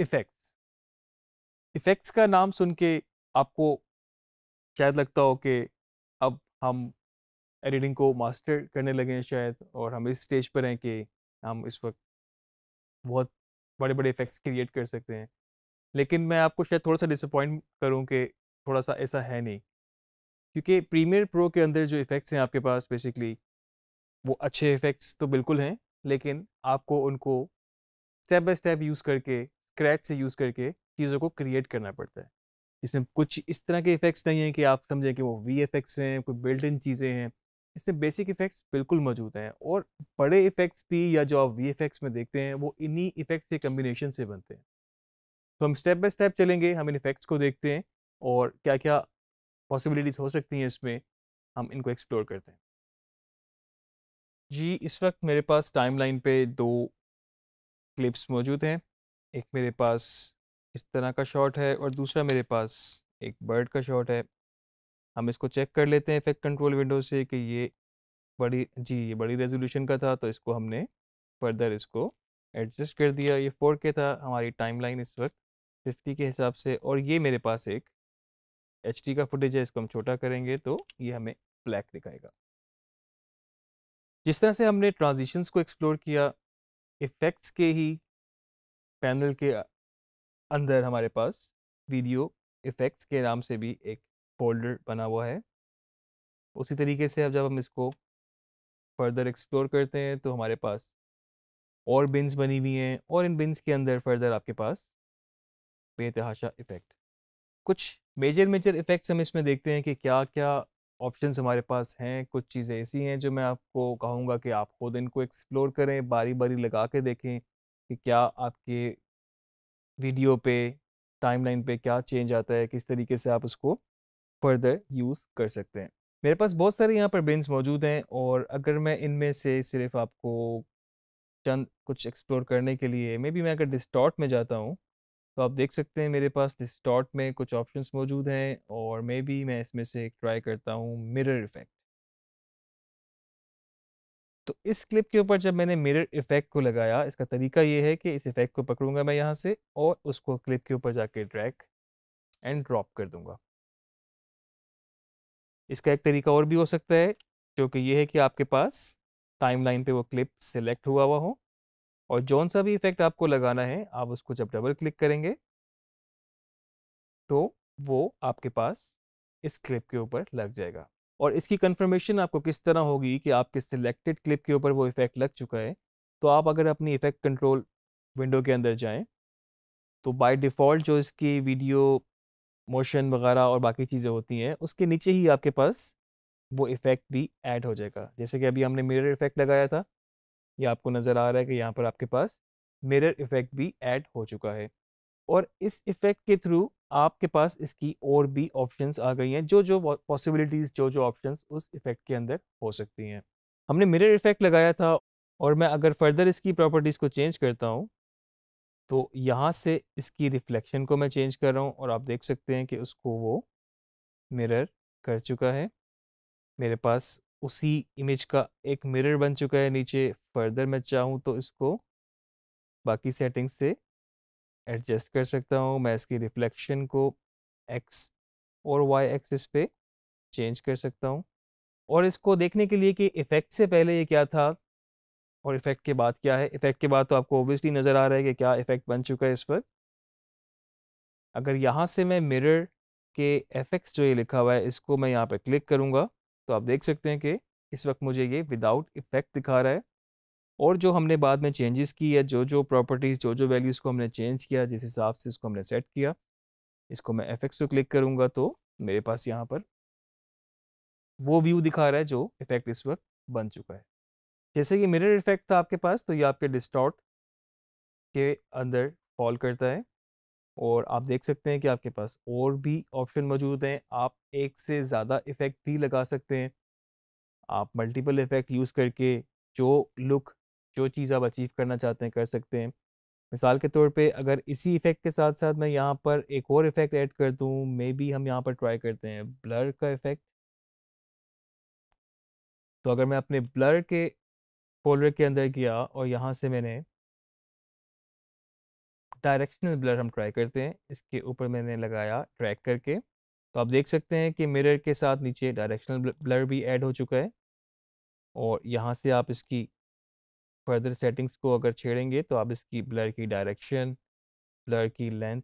effects effects का नाम सुन के आपको शायद लगता हो कि अब हम एडिटिंग को मास्टर करने लगे हैं शायद और हम इस स्टेज पर हैं कि हम इस वक्त बहुत बड़े बड़े इफ़ेक्ट्स क्रिएट कर सकते हैं लेकिन मैं आपको शायद थोड़ा सा डिसअपॉइंट करूं कि थोड़ा सा ऐसा है नहीं क्योंकि प्रीमियर प्रो के अंदर जो इफ़ेक्ट्स हैं आपके पास बेसिकली वो अच्छे इफ़ेक्ट्स तो बिल्कुल हैं लेकिन आपको उनको स्टेप बाय स्टेप यूज़ करके स्क्रैच से यूज़ करके चीज़ों को क्रिएट करना पड़ता है इसमें कुछ इस तरह के इफ़ेक्ट्स नहीं हैं कि आप समझें कि वो वी इफ़ेक्ट्स हैं कोई बिल्ट इन चीज़ें हैं इसमें बेसिक इफ़ेक्ट्स बिल्कुल मौजूद हैं और बड़े इफ़ेक्ट्स भी या जो आप वी इफेक्ट्स में देखते हैं वो इन्हीं इफ़ेक्ट्स के कम्बिनेशन से बनते हैं तो हम स्टेप बाय स्टेप चलेंगे हम इन इफ़ेक्ट्स को देखते हैं और क्या क्या पॉसिबिलिटीज़ हो सकती हैं इसमें हम इनको एक्सप्लोर करते हैं जी इस वक्त मेरे पास टाइमलाइन पे दो क्लिप्स मौजूद हैं एक मेरे पास इस तरह का शॉट है और दूसरा मेरे पास एक बर्ड का शॉट है हम इसको चेक कर लेते हैं इफेक्ट कंट्रोल विंडो से कि ये बड़ी जी ये बड़ी रेजोल्यूशन का था तो इसको हमने फर्दर इसको एडजस्ट कर दिया ये फोर के था हमारी टाइमलाइन इस वक्त फिफ्टी के हिसाब से और ये मेरे पास एक एच का फुटेज है इसको हम छोटा करेंगे तो ये हमें ब्लैक दिखाएगा जिस तरह से हमने ट्रांजिशंस को एक्सप्लोर किया इफ़ेक्ट्स के ही पैनल के अंदर हमारे पास वीडियो इफ़ेक्ट्स के नाम से भी एक फोल्डर बना हुआ है उसी तरीके से अब जब हम इसको फर्दर एक्सप्लोर करते हैं तो हमारे पास और बिन्स बनी हुई हैं और इन बिन्स के अंदर फर्दर आपके पास बेतहाशा इफ़ेक्ट कुछ मेजर मेजर इफ़ेक्ट्स हम इसमें देखते हैं कि क्या क्या ऑप्शंस हमारे पास हैं कुछ चीज़ें ऐसी हैं जो मैं आपको कहूँगा कि आप खुद इनको एक्सप्लोर करें बारी बारी लगा के देखें कि क्या आपके वीडियो पे टाइमलाइन पे क्या चेंज आता है किस तरीके से आप उसको फर्दर यूज़ कर सकते हैं मेरे पास बहुत सारे यहाँ पर ब्रेन्स मौजूद हैं और अगर मैं इनमें से सिर्फ आपको चंद कुछ एक्सप्लोर करने के लिए मे बी मैं अगर डिस्टॉट में जाता हूँ तो आप देख सकते हैं मेरे पास डिस्टॉट में कुछ ऑप्शंस मौजूद हैं और मे बी मैं इसमें से ट्राई करता हूँ मिरर इफेक्ट तो इस क्लिप के ऊपर जब मैंने मिरर इफेक्ट को लगाया इसका तरीका ये है कि इस इफेक्ट को पकड़ूंगा मैं यहाँ से और उसको क्लिप के ऊपर जाके ड्रैग एंड ड्रॉप कर दूंगा इसका एक तरीका और भी हो सकता है जो कि ये है कि आपके पास टाइमलाइन पे वो क्लिप सिलेक्ट हुआ हुआ हो और जौन सा भी इफेक्ट आपको लगाना है आप उसको जब डबल क्लिक करेंगे तो वो आपके पास इस क्लिप के ऊपर लग जाएगा और इसकी कन्फर्मेशन आपको किस तरह होगी कि आपके सिलेक्टेड क्लिप के ऊपर वो इफ़ेक्ट लग चुका है तो आप अगर अपनी इफ़ेक्ट कंट्रोल विंडो के अंदर जाएं तो बाय डिफ़ॉल्ट जो इसकी वीडियो मोशन वगैरह और बाकी चीज़ें होती हैं उसके नीचे ही आपके पास वो इफ़ेक्ट भी ऐड हो जाएगा जैसे कि अभी हमने मिरर इफ़ेक्ट लगाया था ये आपको नज़र आ रहा है कि यहाँ पर आपके पास मिरर इफ़ेक्ट भी ऐड हो चुका है और इस इफ़ेक्ट के थ्रू आपके पास इसकी और भी ऑप्शंस आ गई हैं जो जो पॉसिबिलिटीज़ जो जो ऑप्शंस उस इफ़ेक्ट के अंदर हो सकती हैं हमने मिरर इफ़ेक्ट लगाया था और मैं अगर फर्दर इसकी प्रॉपर्टीज़ को चेंज करता हूँ तो यहाँ से इसकी रिफ्लेक्शन को मैं चेंज कर रहा हूँ और आप देख सकते हैं कि उसको वो मिरर कर चुका है मेरे पास उसी इमेज का एक मिरर बन चुका है नीचे फर्दर मैं चाहूँ तो इसको बाकी सेटिंग्स से एडजस्ट कर सकता हूँ मैं इसकी रिफ्लेक्शन को एक्स और वाई एक्सिस पे चेंज कर सकता हूँ और इसको देखने के लिए कि इफ़ेक्ट से पहले ये क्या था और इफ़ेक्ट के बाद क्या है इफ़ेक्ट के बाद तो आपको ओबियसली नज़र आ रहा है कि क्या इफ़ेक्ट बन चुका है इस पर अगर यहाँ से मैं मिरर के एफेक्ट्स जो ये लिखा हुआ है इसको मैं यहाँ पर क्लिक करूँगा तो आप देख सकते हैं कि इस वक्त मुझे ये विदाउट इफ़ेक्ट दिखा रहा है और जो हमने बाद में चेंजेस की या जो जो प्रॉपर्टीज़ जो जो वैल्यूज़ को हमने चेंज किया जिस हिसाब से इसको हमने सेट किया इसको मैं एफ एक्स पे क्लिक करूँगा तो मेरे पास यहाँ पर वो व्यू दिखा रहा है जो इफेक्ट इस वक्त बन चुका है जैसे कि मिरर इफेक्ट था आपके पास तो ये आपके डिस्टॉट के अंदर फॉल करता है और आप देख सकते हैं कि आपके पास और भी ऑप्शन मौजूद हैं आप एक से ज़्यादा इफ़ेक्ट भी लगा सकते हैं आप मल्टीपल इफ़ेक्ट यूज़ करके जो लुक जो चीज़ आप अचीव करना चाहते हैं कर सकते हैं मिसाल के तौर पे अगर इसी इफ़ेक्ट के साथ साथ मैं यहाँ पर एक और इफ़ेक्ट ऐड कर दूँ मे बी हम यहाँ पर ट्राई करते हैं ब्लर का इफ़ेक्ट तो अगर मैं अपने ब्लर के फोल्डर के अंदर गया और यहाँ से मैंने डायरेक्शनल ब्लर हम ट्राई करते हैं इसके ऊपर मैंने लगाया ट्रैक करके तो आप देख सकते हैं कि मिरर के साथ नीचे डायरेक्शनल ब्लर भी ऐड हो चुका है और यहाँ से आप इसकी फर्दर सेटिंग्स को अगर छेड़ेंगे तो आप इसकी ब्लर की डायरेक्शन ब्लर की लेंथ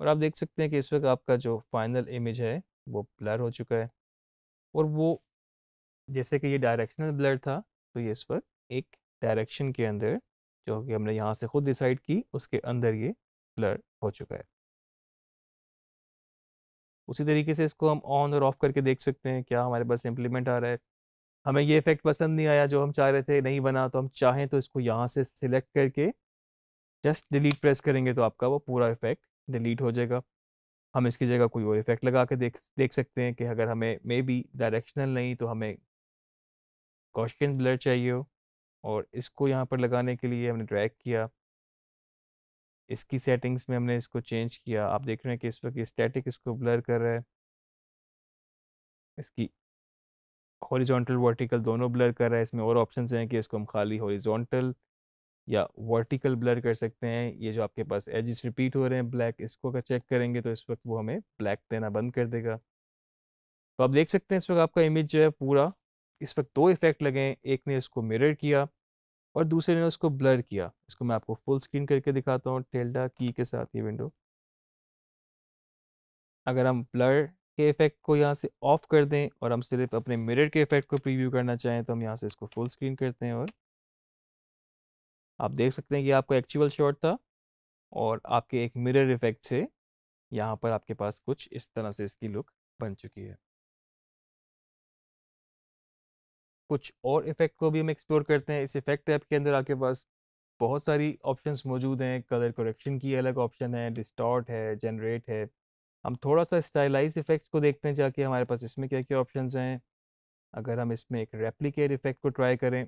और आप देख सकते हैं कि इस वक्त आपका जो फाइनल इमेज है वो ब्लर हो चुका है और वो जैसे कि ये डायरेक्शनल ब्लर था तो ये इस वक्त एक डायरेक्शन के अंदर जो कि हमने यहाँ से खुद डिसाइड की उसके अंदर ये ब्लर हो चुका है उसी तरीके से इसको हम ऑन और ऑफ करके देख सकते हैं क्या हमारे पास इम्प्लीमेंट आ रहा है हमें ये इफेक्ट पसंद नहीं आया जो हम चाह रहे थे नहीं बना तो हम चाहें तो इसको यहाँ से सिलेक्ट करके जस्ट डिलीट प्रेस करेंगे तो आपका वो पूरा इफेक्ट डिलीट हो जाएगा हम इसकी जगह कोई और इफेक्ट लगा के देख देख सकते हैं कि अगर हमें मे बी डायरेक्शनल नहीं तो हमें कॉस्टियन ब्लर चाहिए हो और इसको यहाँ पर लगाने के लिए हमने ड्रैग किया इसकी सेटिंग्स में हमने इसको चेंज किया आप देख रहे हैं कि इस वक्त स्टैटिक इसको ब्लर कर रहा है इसकी हॉरिजॉन्टल वर्टिकल दोनों ब्लर कर रहा है इसमें और ऑप्शन हैं कि इसको हम खाली हॉरिजॉन्टल या वर्टिकल ब्लर कर सकते हैं ये जो आपके पास एजिस रिपीट हो रहे हैं ब्लैक इसको अगर चेक करेंगे तो इस वक्त वो हमें ब्लैक देना बंद कर देगा तो आप देख सकते हैं इस वक्त आपका इमेज जो है पूरा इस वक्त दो इफेक्ट लगे हैं एक ने इसको मिरर किया और दूसरे ने उसको ब्लर किया इसको मैं आपको फुल स्क्रीन करके दिखाता हूँ टेल्डा की के साथ ये विंडो अगर हम ब्लर के इफेक्ट को यहाँ से ऑफ कर दें और हम सिर्फ अपने मिरर के इफेक्ट को प्रीव्यू करना चाहें तो हम यहाँ से इसको फुल स्क्रीन करते हैं और आप देख सकते हैं कि आपका एक्चुअल शॉट था और आपके एक मिरर इफेक्ट से यहाँ पर आपके पास कुछ इस तरह से इसकी लुक बन चुकी है कुछ और इफेक्ट को भी हम एक्सप्लोर करते हैं इस इफेक्ट ऐप के अंदर आपके पास बहुत सारी ऑप्शंस मौजूद हैं कलर करेक्शन की अलग ऑप्शन है डिस्टॉर्ट है जनरेट है हम थोड़ा सा स्टाइलाइज इफेक्ट्स को देखते हैं जाके हमारे पास इसमें क्या क्या ऑप्शन हैं अगर हम इसमें एक रेप्लीकेट इफेक्ट को ट्राई करें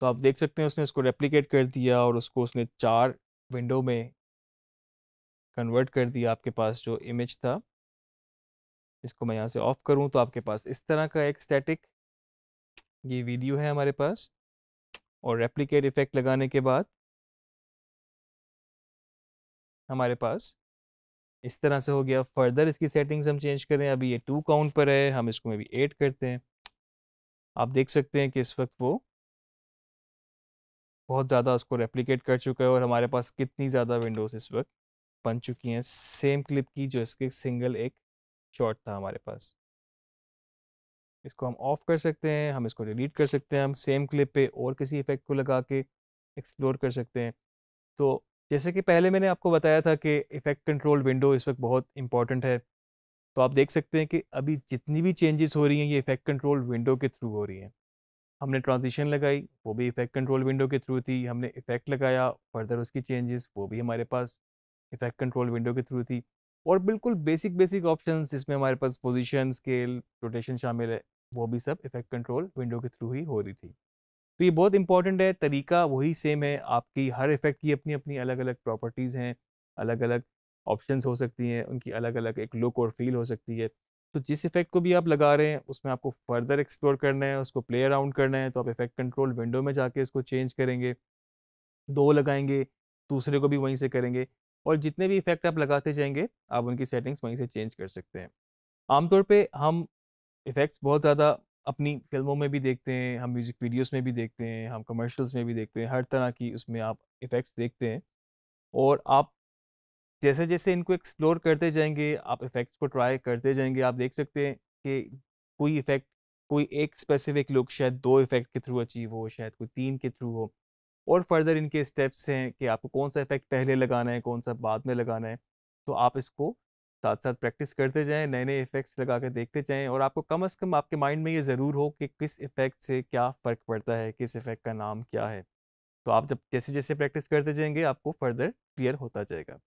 तो आप देख सकते हैं उसने इसको रेप्लीकेट कर दिया और उसको उसने चार विंडो में कन्वर्ट कर दिया आपके पास जो इमेज था इसको मैं यहाँ से ऑफ करूँ तो आपके पास इस तरह का एक स्टैटिक ये वीडियो है हमारे पास और रेप्लीकेट इफेक्ट लगाने के बाद हमारे पास इस तरह से हो गया फर्दर इसकी सेटिंग्स हम चेंज करें अभी ये टू काउंट पर है हम इसको में भी एट करते हैं आप देख सकते हैं कि इस वक्त वो बहुत ज़्यादा उसको रेप्लीकेट कर चुका है और हमारे पास कितनी ज़्यादा विंडोज़ इस वक्त बन चुकी हैं सेम क्लिप की जो इसके सिंगल एक शॉट था हमारे पास इसको हम ऑफ कर सकते हैं हम इसको डिलीट कर सकते हैं हम सेम क्लिप पे और किसी इफेक्ट को लगा के एक्सप्लोर कर सकते हैं तो जैसे कि पहले मैंने आपको बताया था कि इफेक्ट कंट्रोल विंडो इस वक्त बहुत इंपॉर्टेंट है तो आप देख सकते हैं कि अभी जितनी भी चेंजेस हो रही हैं ये इफेक्ट कंट्रोल विंडो के थ्रू हो रही हैं हमने ट्रांजिशन लगाई वो भी इफेक्ट कंट्रोल विंडो के थ्रू थी हमने इफेक्ट लगाया फर्दर उसकी चेंजेस वो भी हमारे पास इफेक्ट कंट्रोल विंडो के थ्रू थी और बिल्कुल बेसिक बेसिक ऑप्शन जिसमें हमारे पास पोजिशन स्केल रोटेशन शामिल है वो भी सब इफेक्ट कंट्रोल विंडो के थ्रू ही हो रही थी तो ये बहुत इंपॉर्टेंट है तरीका वही सेम है आपकी हर इफेक्ट की अपनी अपनी अलग अलग प्रॉपर्टीज़ हैं अलग अलग ऑप्शंस हो सकती हैं उनकी अलग अलग एक लुक और फील हो सकती है तो जिस इफेक्ट को भी आप लगा रहे हैं उसमें आपको फर्दर एक्सप्लोर करना है उसको प्ले अराउंड करना है तो आप इफेक्ट कंट्रोल विंडो में जाके इसको चेंज करेंगे दो लगाएंगे दूसरे को भी वहीं से करेंगे और जितने भी इफेक्ट आप लगाते जाएंगे आप उनकी सेटिंग्स वहीं से चेंज कर सकते हैं आमतौर पर हम इफ़ेक्ट्स बहुत ज़्यादा अपनी फिल्मों में भी देखते हैं हम म्यूज़िक वीडियोस में भी देखते हैं हम कमर्शियल्स में भी देखते हैं हर तरह की उसमें आप इफ़ेक्ट्स देखते हैं और आप जैसे जैसे इनको एक्सप्लोर करते जाएंगे आप इफ़ेक्ट्स को ट्राई करते जाएंगे आप देख सकते हैं कि कोई इफ़ेक्ट कोई एक स्पेसिफिक लुक शायद दो इफ़ेक्ट के थ्रू अचीव हो शायद कोई तीन के थ्रू हो और फर्दर इनके स्टेप्स हैं कि आपको कौन सा इफ़ेक्ट पहले लगाना है कौन सा बाद में लगाना है तो आप इसको साथ साथ प्रैक्टिस करते जाएं नए नए इफ़ेक्ट्स लगा के देखते जाएं और आपको कम अज़ कम आपके माइंड में ये ज़रूर हो कि किस इफ़ेक्ट से क्या फ़र्क पड़ता है किस इफ़ेक्ट का नाम क्या है तो आप जब जैसे जैसे प्रैक्टिस करते जाएंगे आपको फर्दर क्लियर होता जाएगा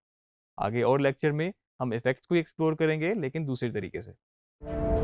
आगे और लेक्चर में हम इफ़ेक्ट्स को एक्सप्लोर करेंगे लेकिन दूसरे तरीके से